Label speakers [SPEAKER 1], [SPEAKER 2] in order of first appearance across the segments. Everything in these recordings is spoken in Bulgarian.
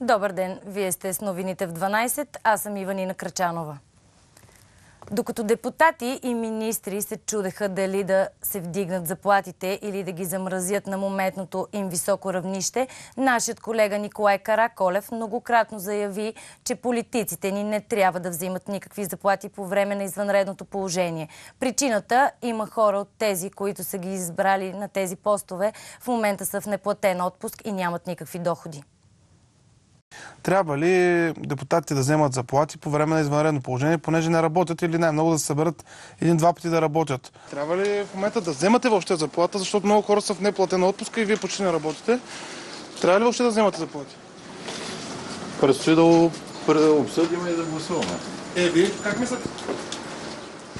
[SPEAKER 1] Добър ден! Вие сте с новините в 12. Аз съм Иванина Крачанова. Докато депутати и министри се чудеха дали да се вдигнат заплатите или да ги замразят на моментното им високо равнище, нашият колега Николай Караколев многократно заяви, че политиците ни не трябва да взимат никакви заплати по време на извънредното положение. Причината има хора от тези, които са ги избрали на тези постове, в момента са в неплатен отпуск и нямат никакви доходи.
[SPEAKER 2] Трябва ли депутатите да вземат заплати по време на извънредно положение, понеже не работят или най-много да се съберат един-два пъти да работят? Трябва ли в момента да вземате въобще заплата, защото много хора са в неплатена отпуска и вие почти не работите? Трябва ли въобще да вземате заплати? Предстои да обсъдим и да гласуваме. Е, вие как мислите?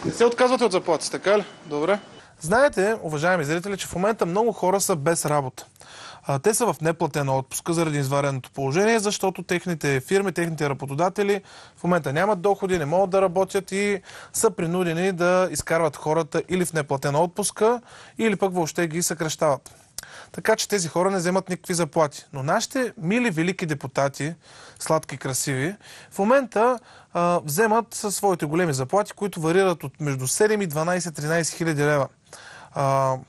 [SPEAKER 2] Не се отказвате от заплати, така ли? Добре. Знаете, уважаеми зрители, че в момента много хора са без работа те са в неплатена отпуска заради извареното положение, защото техните фирми, техните работодатели в момента нямат доходи, не могат да работят и са принудени да изкарват хората или в неплатена отпуска, или пък въобще ги съкръщават. Така че тези хора не вземат никакви заплати. Но нашите мили велики депутати, сладки, красиви, в момента а, вземат своите големи заплати, които варират от между 7 и 12-13 хиляди лева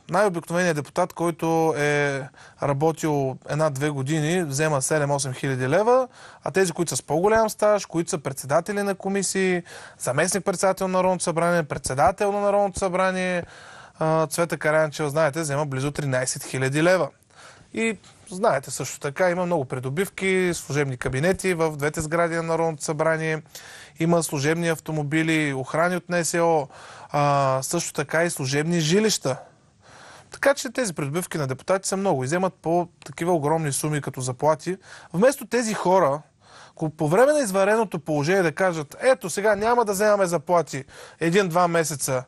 [SPEAKER 2] най-обикновеният депутат, който е работил една-две години, взема 7-8 хиляди лева, а тези, които са с по-голям стаж, които са председатели на комисии, заместник-председател на Народното събрание, председател на Народното събрание, Цвета Каранчева, знаете, взема близо 13 хиляди лева. И Знаете също така, има много придобивки, служебни кабинети в двете сгради на Народното събрание, има служебни автомобили, охрани от НСО, а, също така и служебни жилища. Така че тези придобивки на депутати са много и вземат по такива огромни суми като заплати. Вместо тези хора, по време на извареното положение да кажат, ето сега няма да вземаме заплати един-два месеца,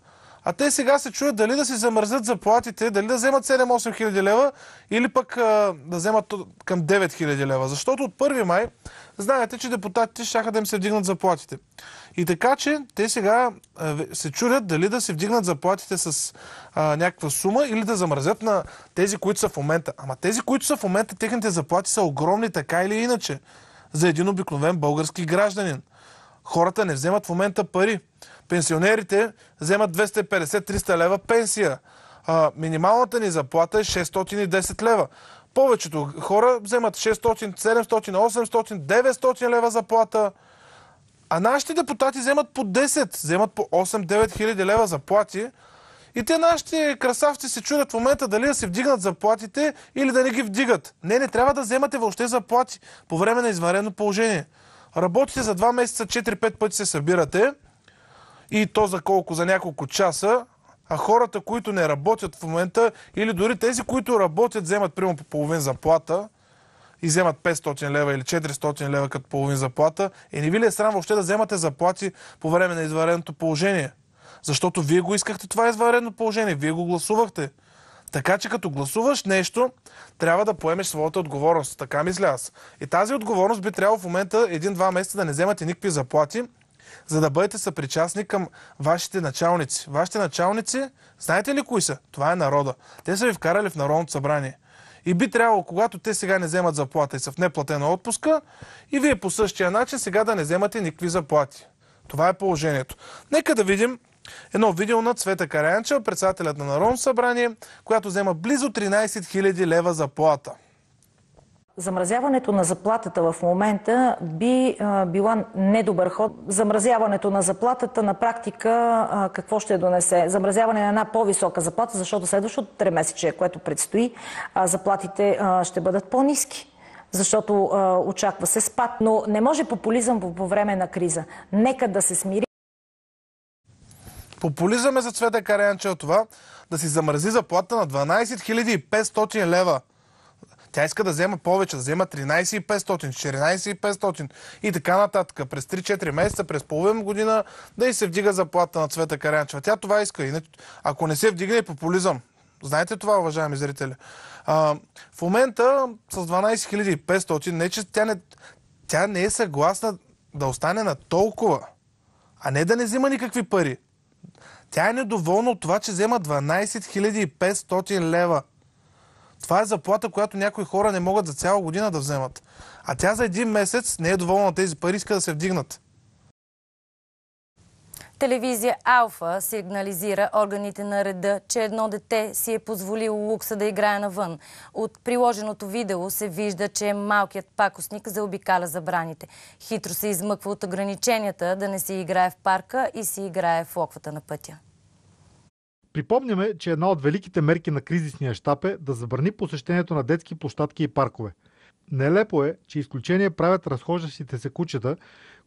[SPEAKER 2] а те сега се чуят дали да си замързат заплатите, дали да вземат 7-8 хиляди лева или пък а, да вземат към 9 хиляди лева. Защото от 1 май знаете, че депутатите ще да им се вдигнат заплатите. И така, че те сега а, се чудят дали да се вдигнат заплатите с а, някаква сума или да замръзят на тези, които са в момента. Ама тези, които са в момента, техните заплати са огромни, така или иначе, за един обикновен български гражданин. Хората не вземат в момента пари. Пенсионерите вземат 250-300 лева пенсия. А, минималната ни заплата е 610 лева. Повечето хора вземат 600, 700, 800, 900 лева заплата. А нашите депутати вземат по 10, вземат по 8-9 хиляди лева заплати. И те нашите красавци се чудят в момента дали да си вдигнат заплатите или да не ги вдигат. Не, не трябва да вземате въобще заплати по време на извънредно положение. Работите за 2 месеца, 4-5 пъти се събирате и то за колко, за няколко часа, а хората, които не работят в момента, или дори тези, които работят, вземат прямо по половин заплата и вземат 500 лева или 400 лева като половин заплата, е не ви ли е срам въобще да вземате заплати по време на извареното положение? Защото вие го искахте това извънредно положение, вие го гласувахте. Така че като гласуваш нещо, трябва да поемеш своята отговорност. Така мисля аз. И тази отговорност би трябвало в момента един-два месеца да не вземате никакви заплати, за да бъдете съпричастни към вашите началници. Вашите началници, знаете ли кои са? Това е народа. Те са ви вкарали в Народното събрание. И би трябвало, когато те сега не вземат заплата и са в неплатена отпуска, и вие по същия начин сега да не вземате никакви заплати. Това е положението. Нека да видим едно видео на Цвета Караянчева, председателят на Народно събрание, която взема близо 13 000 лева заплата.
[SPEAKER 1] Замразяването на заплатата в момента би била недобър ход. Замразяването на заплатата на практика какво ще донесе? Замразяване на една по-висока заплата, защото следващото месече, което предстои, заплатите ще бъдат по-низки защото а, очаква се спад. Но не може популизъм по, по време на криза. Нека да се смири.
[SPEAKER 2] Популизъм е за Цвета от това да си замрази заплата на 12 500 лева. Тя иска да взема повече, да взема 13 500, 14 и така нататък. През 3-4 месеца, през половин година да и се вдига заплата на Цвета Карянчева. Тя това иска. Иначе, ако не се вдигне е популизъм. Знаете това, уважаеми зрители. А, в момента с 12 500, не че тя не, тя не е съгласна да остане на толкова, а не да не взима никакви пари. Тя е недоволна от това, че взема 12 500 лева това е заплата, която някои хора не могат за цяла година да вземат. А тя за един месец не е доволна на тези пари, иска да се вдигнат.
[SPEAKER 1] Телевизия Алфа сигнализира органите на реда, че едно дете си е позволило лукса да играе навън. От приложеното видео се вижда, че малкият пакосник заобикаля забраните. Хитро се измъква от ограниченията да не си играе в парка и си играе в локвата на пътя.
[SPEAKER 3] Припомняме, че една от великите мерки на кризисния щаб е да забрани посещението на детски площадки и паркове. Нелепо е, че изключение правят разхождащите се кучета,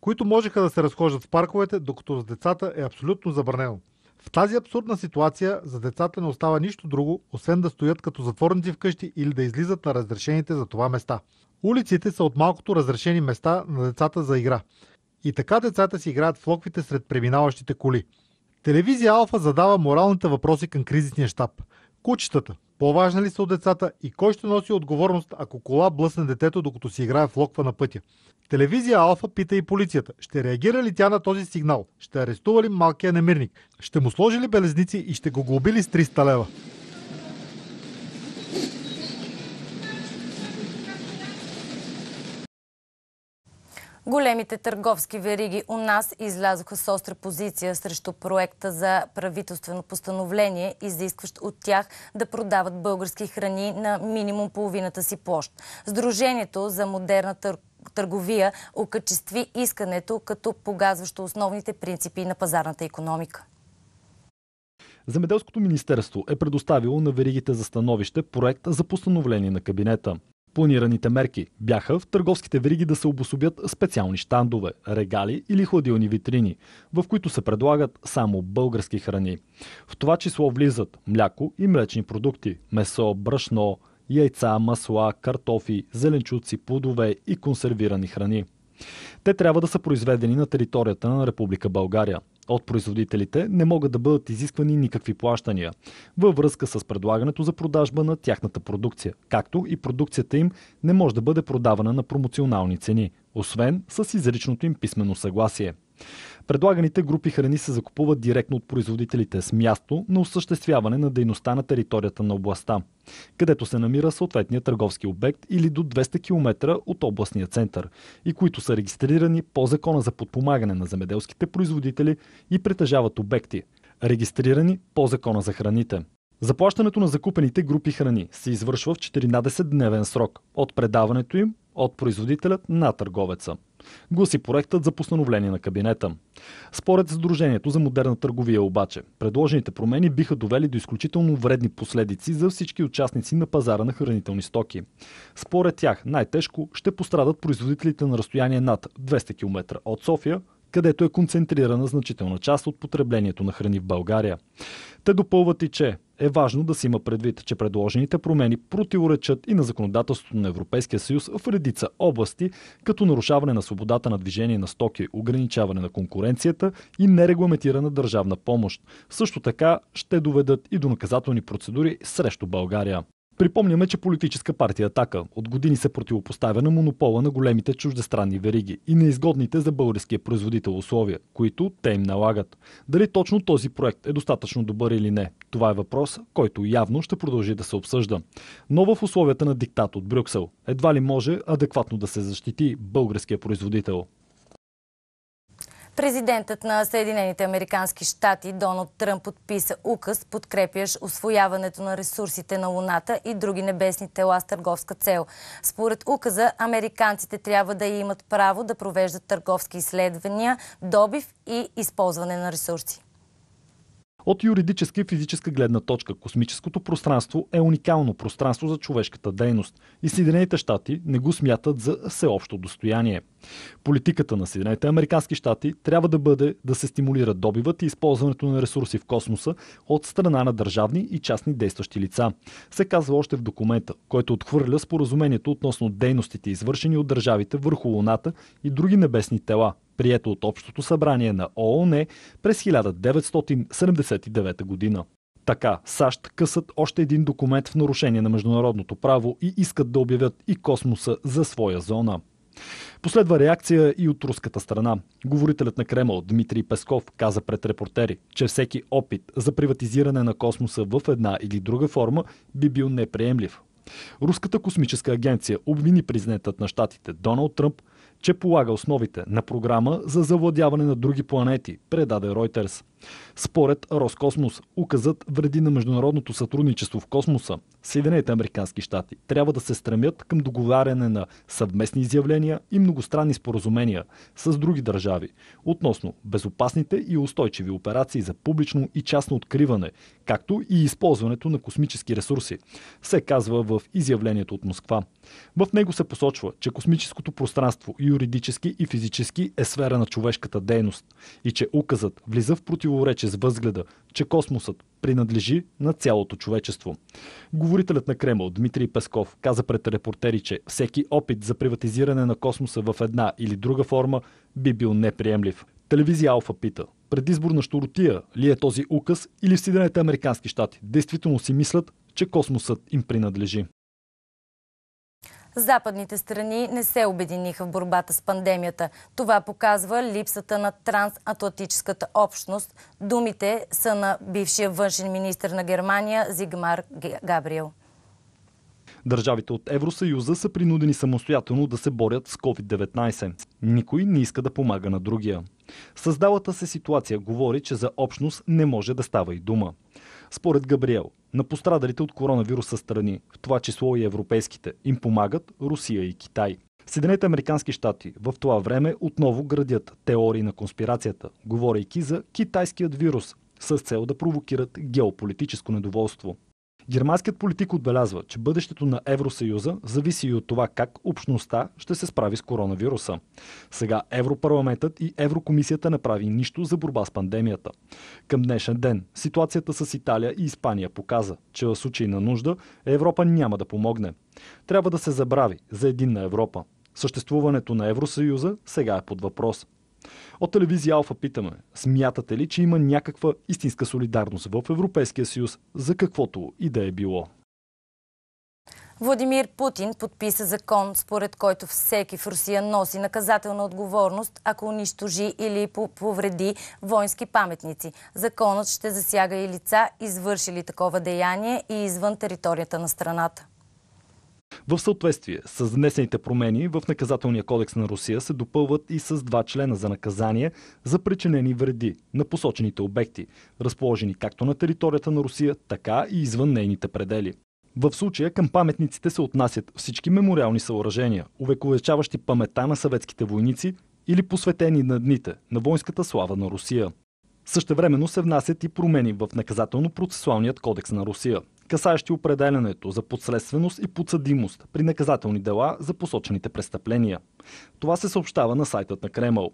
[SPEAKER 3] които можеха да се разхождат в парковете, докато за децата е абсолютно забранено. В тази абсурдна ситуация за децата не остава нищо друго, освен да стоят като затворници вкъщи или да излизат на разрешените за това места. Улиците са от малкото разрешени места на децата за игра. И така децата си играят в локвите сред преминаващите коли. Телевизия Алфа задава моралните въпроси към кризисния щаб. Кучетата, по-важна ли са от децата и кой ще носи отговорност, ако кола блъсне детето, докато си играе в локва на пътя? Телевизия Алфа пита и полицията. Ще реагира ли тя на този сигнал? Ще арестува ли малкия немирник? Ще му сложи ли белезници и ще го глоби ли с 300 лева?
[SPEAKER 1] Големите търговски вериги у нас излязоха с остра позиция срещу проекта за правителствено постановление, изискващ от тях да продават български храни на минимум половината си площ. Сдружението за модерна търговия търговия окачестви искането като погазващо основните принципи на пазарната економика.
[SPEAKER 3] Замеделското министерство е предоставило на веригите за становище проект за постановление на кабинета. Планираните мерки бяха в търговските вериги да се обособят специални щандове, регали или хладилни витрини, в които се предлагат само български храни. В това число влизат мляко и млечни продукти, месо, брашно, яйца, масла, картофи, зеленчуци, плодове и консервирани храни. Те трябва да са произведени на територията на Република България от производителите не могат да бъдат изисквани никакви плащания във връзка с предлагането за продажба на тяхната продукция, както и продукцията им не може да бъде продавана на промоционални цени, освен с изричното им писмено съгласие. Предлаганите групи храни се закупуват директно от производителите с място на осъществяване на дейността на територията на областта, където се намира съответния търговски обект или до 200 км от областния център и които са регистрирани по Закона за подпомагане на земеделските производители и притежават обекти, регистрирани по Закона за храните. Заплащането на закупените групи храни се извършва в 14-дневен срок от предаването им от производителят на търговеца. Гласи проектът за постановление на кабинета. Според Сдружението за модерна търговия обаче, предложените промени биха довели до изключително вредни последици за всички участници на пазара на хранителни стоки. Според тях най-тежко ще пострадат производителите на разстояние над 200 км от София – където е концентрирана значителна част от потреблението на храни в България. Те допълват и, че е важно да се има предвид, че предложените промени противоречат и на законодателството на Европейския съюз в редица области, като нарушаване на свободата на движение на стоки, ограничаване на конкуренцията и нерегламентирана държавна помощ. Също така ще доведат и до наказателни процедури срещу България. Припомняме, че политическа партия Атака от години се противопоставя на монопола на големите чуждестранни вериги и неизгодните за българския производител условия, които те им налагат. Дали точно този проект е достатъчно добър или не, това е въпрос, който явно ще продължи да се обсъжда. Но в условията на диктат от Брюксел едва ли може адекватно да се защити българския производител.
[SPEAKER 1] Президентът на Съединените Американски щати Доналд Тръмп подписа указ, подкрепящ освояването на ресурсите на Луната и други небесни тела с търговска цел. Според указа, американците трябва да имат право да провеждат търговски изследвания, добив и използване на ресурси.
[SPEAKER 3] От юридическа и физическа гледна точка, космическото пространство е уникално пространство за човешката дейност и Съединените щати не го смятат за всеобщо достояние. Политиката на Съединените Американски щати трябва да бъде да се стимулира добивът и използването на ресурси в космоса от страна на държавни и частни действащи лица. Се казва още в документа, който отхвърля споразумението относно дейностите, извършени от държавите върху Луната и други небесни тела, прието от Общото събрание на ООН е през 1979 година. Така, САЩ късат още един документ в нарушение на международното право и искат да обявят и космоса за своя зона. Последва реакция и от руската страна. Говорителят на Кремъл Дмитрий Песков каза пред репортери, че всеки опит за приватизиране на космоса в една или друга форма би бил неприемлив. Руската космическа агенция обвини президентът на щатите Доналд Тръмп че полага основите на програма за завладяване на други планети, предаде Ройтерс. Според Роскосмос, указът вреди на международното сътрудничество в космоса. Съединените Американски щати трябва да се стремят към договаряне на съвместни изявления и многостранни споразумения с други държави относно безопасните и устойчиви операции за публично и частно откриване, както и използването на космически ресурси, се казва в изявлението от Москва. В него се посочва, че космическото пространство юридически и физически е сфера на човешката дейност и че указът влиза в против противоречие с възгледа, че космосът принадлежи на цялото човечество. Говорителят на Кремъл Дмитрий Песков каза пред репортери, че всеки опит за приватизиране на космоса в една или друга форма би бил неприемлив. Телевизия Алфа пита, предизборна щуротия ли е този указ или в Съединените Американски щати действително си мислят, че космосът им принадлежи.
[SPEAKER 1] Западните страни не се обединиха в борбата с пандемията. Това показва липсата на трансатлантическата общност. Думите са на бившия външен министр на Германия Зигмар Габриел.
[SPEAKER 3] Държавите от Евросъюза са принудени самостоятелно да се борят с COVID-19. Никой не иска да помага на другия. Създалата се ситуация говори, че за общност не може да става и дума. Според Габриел, на пострадалите от коронавируса страни, в това число и европейските, им помагат Русия и Китай. Съединените американски щати в това време отново градят теории на конспирацията, говорейки за китайският вирус, с цел да провокират геополитическо недоволство. Германският политик отбелязва, че бъдещето на Евросъюза зависи и от това как общността ще се справи с коронавируса. Сега Европарламентът и Еврокомисията не прави нищо за борба с пандемията. Към днешен ден ситуацията с Италия и Испания показа, че в случай на нужда Европа няма да помогне. Трябва да се забрави за единна Европа. Съществуването на Евросъюза сега е под въпрос – от телевизия Алфа питаме, смятате ли, че има някаква истинска солидарност в Европейския съюз за каквото и да е било?
[SPEAKER 1] Владимир Путин подписа закон, според който всеки в Русия носи наказателна отговорност, ако унищожи или повреди воински паметници. Законът ще засяга и лица, извършили такова деяние и извън територията на страната.
[SPEAKER 3] В съответствие с внесените промени в наказателния кодекс на Русия се допълват и с два члена за наказание за причинени вреди на посочените обекти, разположени както на територията на Русия, така и извън нейните предели. В случая към паметниците се отнасят всички мемориални съоръжения, увековечаващи памета на съветските войници или посветени на дните на воинската слава на Русия. Същевременно се внасят и промени в наказателно-процесуалният кодекс на Русия, касаещи определенето за подследственост и подсъдимост при наказателни дела за посочените престъпления. Това се съобщава на сайтът на Кремъл.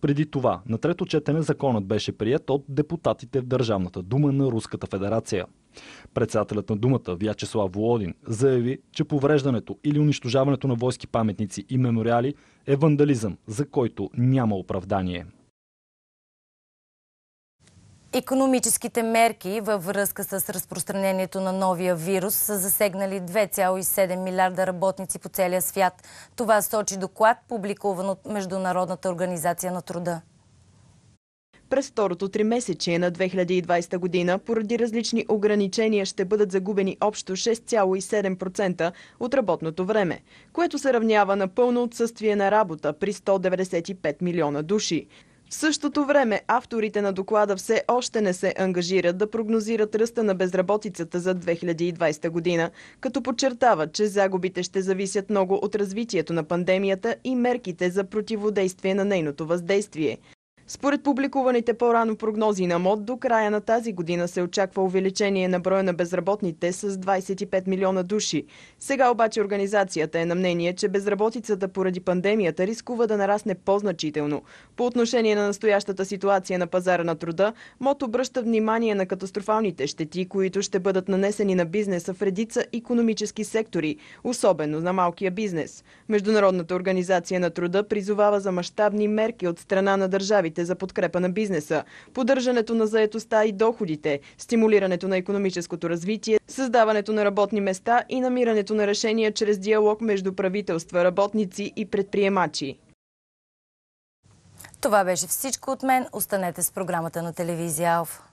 [SPEAKER 3] Преди това, на трето четене законът беше прият от депутатите в Държавната дума на Руската федерация. Председателят на думата Вячеслав Володин заяви, че повреждането или унищожаването на войски паметници и мемориали е вандализъм, за който няма оправдание.
[SPEAKER 1] Економическите мерки във връзка с разпространението на новия вирус са засегнали 2,7 милиарда работници по целия свят. Това сочи доклад, публикуван от Международната организация на труда
[SPEAKER 4] през второто три месече на 2020 година поради различни ограничения ще бъдат загубени общо 6,7% от работното време, което се равнява на пълно отсъствие на работа при 195 милиона души. В същото време авторите на доклада все още не се ангажират да прогнозират ръста на безработицата за 2020 година, като подчертават, че загубите ще зависят много от развитието на пандемията и мерките за противодействие на нейното въздействие. Според публикуваните по-рано прогнози на МОД, до края на тази година се очаква увеличение на броя на безработните с 25 милиона души. Сега обаче организацията е на мнение, че безработицата поради пандемията рискува да нарасне по-значително. По отношение на настоящата ситуация на пазара на труда, МОД обръща внимание на катастрофалните щети, които ще бъдат нанесени на бизнеса в редица економически сектори, особено на малкия бизнес. Международната организация на труда призовава за мащабни мерки от страна на държавите програмите за подкрепа на бизнеса, поддържането на заетостта и доходите, стимулирането на економическото развитие, създаването на работни места и намирането на решения чрез диалог между правителства, работници и предприемачи.
[SPEAKER 1] Това беше всичко от мен. Останете с програмата на телевизия АЛФ.